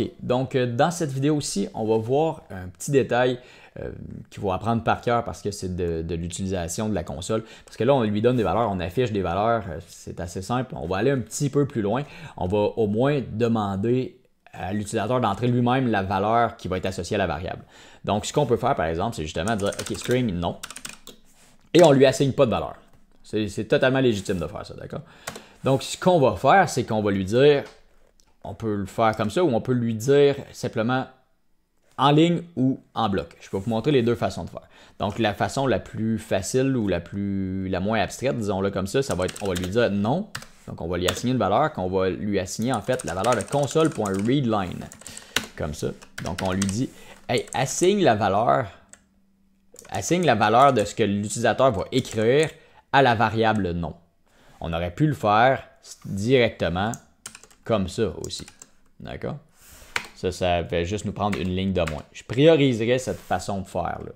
Ok, donc euh, dans cette vidéo aussi, on va voir un petit détail euh, qu'il faut apprendre par cœur parce que c'est de, de l'utilisation de la console. Parce que là, on lui donne des valeurs, on affiche des valeurs, euh, c'est assez simple. On va aller un petit peu plus loin. On va au moins demander à l'utilisateur d'entrer lui-même la valeur qui va être associée à la variable. Donc, ce qu'on peut faire, par exemple, c'est justement dire OK, string non. Et on lui assigne pas de valeur. C'est totalement légitime de faire ça, d'accord? Donc, ce qu'on va faire, c'est qu'on va lui dire on peut le faire comme ça ou on peut lui dire simplement en ligne ou en bloc. Je peux vous montrer les deux façons de faire. Donc la façon la plus facile ou la plus la moins abstraite, disons-le comme ça, ça va être on va lui dire non. Donc on va lui assigner une valeur qu'on va lui assigner en fait la valeur de console.readline comme ça. Donc on lui dit hey, assigne la valeur assigne la valeur de ce que l'utilisateur va écrire à la variable nom. On aurait pu le faire directement comme ça aussi. D'accord? Ça, ça va juste nous prendre une ligne de moins. Je prioriserais cette façon de faire là.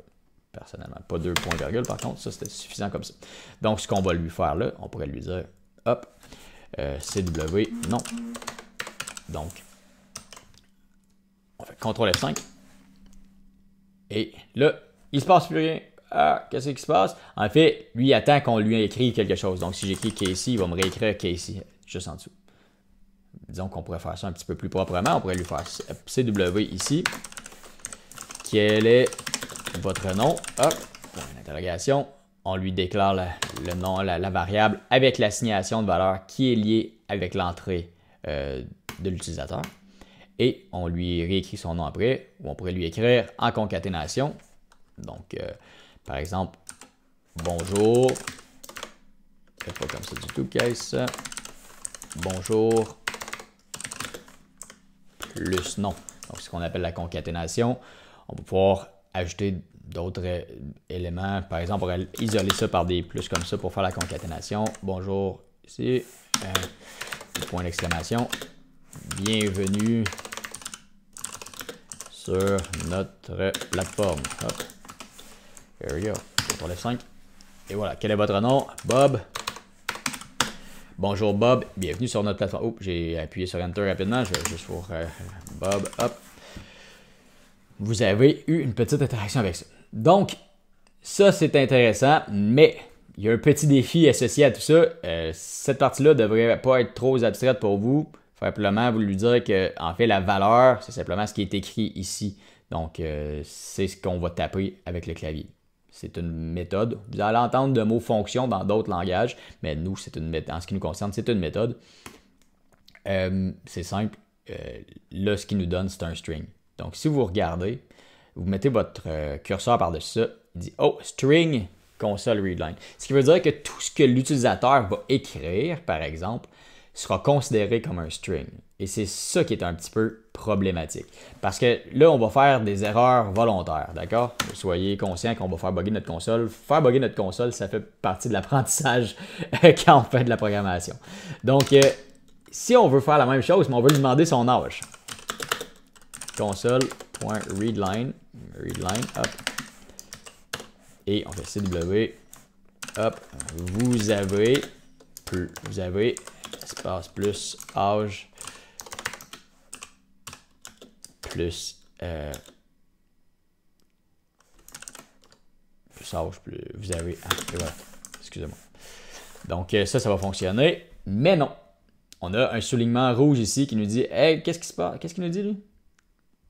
Personnellement, pas deux points virgule, par contre, ça c'était suffisant comme ça. Donc, ce qu'on va lui faire là, on pourrait lui dire, hop, euh, CW, non. Donc, on fait CTRL F5. Et là, il se passe plus rien. Ah, qu'est-ce qui se passe? En fait, lui il attend qu'on lui écrit quelque chose. Donc, si j'écris Casey, il va me réécrire Casey, juste en dessous disons qu'on pourrait faire ça un petit peu plus proprement. On pourrait lui faire CW ici. Quel est votre nom? Hop, ah, point d'interrogation. On lui déclare le nom, la, variable avec l'assignation de valeur qui est liée avec l'entrée euh, de l'utilisateur. Et on lui réécrit son nom après, ou on pourrait lui écrire en concaténation. Donc, euh, par exemple, bonjour. C'est pas comme ça du tout, Case. Bonjour plus non, Donc, ce qu'on appelle la concaténation. On va pouvoir ajouter d'autres euh, éléments. Par exemple, on pourrait isoler ça par des plus comme ça pour faire la concaténation. Bonjour ici. Euh, point d'exclamation. Bienvenue sur notre plateforme. Hop. Here we go. Pour les 5. Et voilà. Quel est votre nom? Bob. Bonjour Bob, bienvenue sur notre plateforme. j'ai appuyé sur Enter rapidement, juste pour euh, Bob, Vous avez eu une petite interaction avec ça. Donc, ça c'est intéressant, mais il y a un petit défi associé à tout ça. Euh, cette partie-là ne devrait pas être trop abstraite pour vous. simplement vous lui dire que, en fait, la valeur, c'est simplement ce qui est écrit ici. Donc, euh, c'est ce qu'on va taper avec le clavier c'est une méthode. Vous allez entendre le mot fonction dans d'autres langages, mais nous, c'est une En ce qui nous concerne, c'est une méthode. Euh, c'est simple. Euh, là, ce qu'il nous donne, c'est un string. Donc, si vous regardez, vous mettez votre euh, curseur par-dessus ça, il dit Oh, string console readline. Ce qui veut dire que tout ce que l'utilisateur va écrire, par exemple, sera considéré comme un string. Et c'est ça qui est un petit peu problématique. Parce que là, on va faire des erreurs volontaires, d'accord? Soyez conscient qu'on va faire bugger notre console. Faire bugger notre console, ça fait partie de l'apprentissage quand on fait de la programmation. Donc, euh, si on veut faire la même chose, mais on veut lui demander son âge. Console.readline. Readline, hop. Et on fait CW. Hop. Vous avez. plus, Vous avez espace plus âge plus, euh, plus vous avez. Ah, excusez-moi. Donc euh, ça, ça va fonctionner. Mais non, on a un soulignement rouge ici qui nous dit Hey, qu'est-ce qui se passe Qu'est-ce qu'il nous dit lui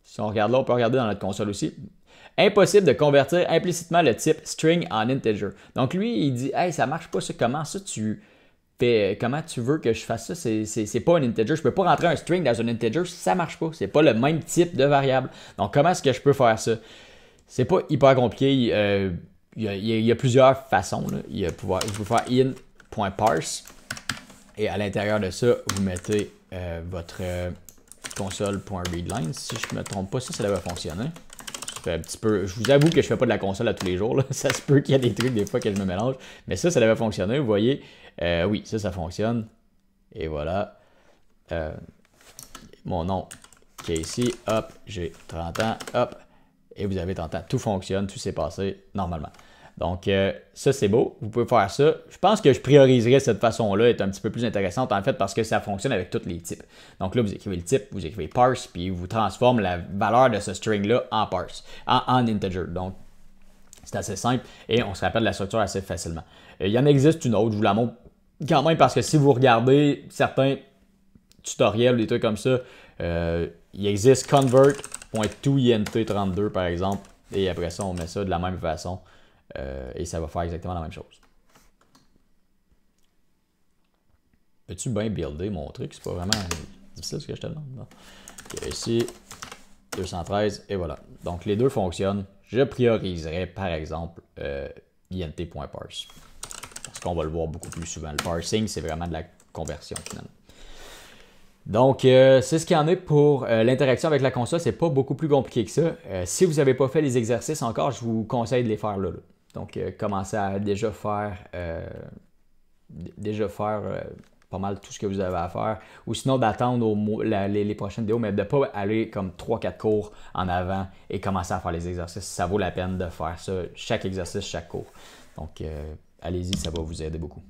Si on regarde là, on peut regarder dans notre console aussi. Impossible de convertir implicitement le type string en integer. Donc lui, il dit Hey, ça marche pas ça, comment ça tu euh, comment tu veux que je fasse ça? C'est pas un integer. Je peux pas rentrer un string dans un integer, ça marche pas. C'est pas le même type de variable. Donc, comment est-ce que je peux faire ça? C'est pas hyper compliqué. Il, euh, y, a, plusieurs façons. Il pouvoir, vous faire in.parse et à l'intérieur de ça, vous mettez euh, votre console.readline. Si je me trompe pas, ça, ça devrait fonctionner un petit Je vous avoue que je fais pas de la console à tous les jours. Ça se peut qu'il y a des trucs des fois que je me mélange. Mais ça, ça devait fonctionner. Vous voyez, euh, oui, ça, ça fonctionne. Et voilà. Euh, mon nom qui est ici. Hop, j'ai 30 ans. Hop. Et vous avez 30 ans. Tout fonctionne, tout s'est passé normalement. Donc, euh, ça, c'est beau. Vous pouvez faire ça. Je pense que je prioriserais cette façon-là, est un petit peu plus intéressante, en fait, parce que ça fonctionne avec tous les types. Donc là, vous écrivez le type, vous écrivez parse, puis vous transforme la valeur de ce string-là en parse, en, integer. Donc, c'est assez simple et on se rappelle la structure assez facilement. Euh, il y en existe une autre, je vous la montre quand même parce que si vous regardez certains tutoriels des trucs comme ça, euh, il existe convert.toint32 par exemple. Et après ça, on met ça de la même façon. Euh, et ça va faire exactement la même chose. Peux-tu bien builder mon truc? C'est pas vraiment difficile ce que je te demande. ici, 213, et voilà. Donc les deux fonctionnent. Je prioriserai par exemple euh, int.parse. Parce qu'on va le voir beaucoup plus souvent. Le parsing, c'est vraiment de la conversion finalement. Donc, euh, c'est ce qu'il y en a pour euh, l'interaction avec la console. C'est pas beaucoup plus compliqué que ça. si vous n'avez pas fait les exercices encore, je vous conseille de les faire là. là. Donc, euh, commencez à déjà faire, euh, déjà faire euh, pas mal tout ce que vous avez à faire. Ou sinon d'attendre les, les, prochaines vidéos, mais de ne pas aller comme 3-4 cours en avant et commencer à faire les exercices. Ça vaut la peine de faire ça, chaque exercice, chaque cours. Donc allez-y, ça va vous aider beaucoup.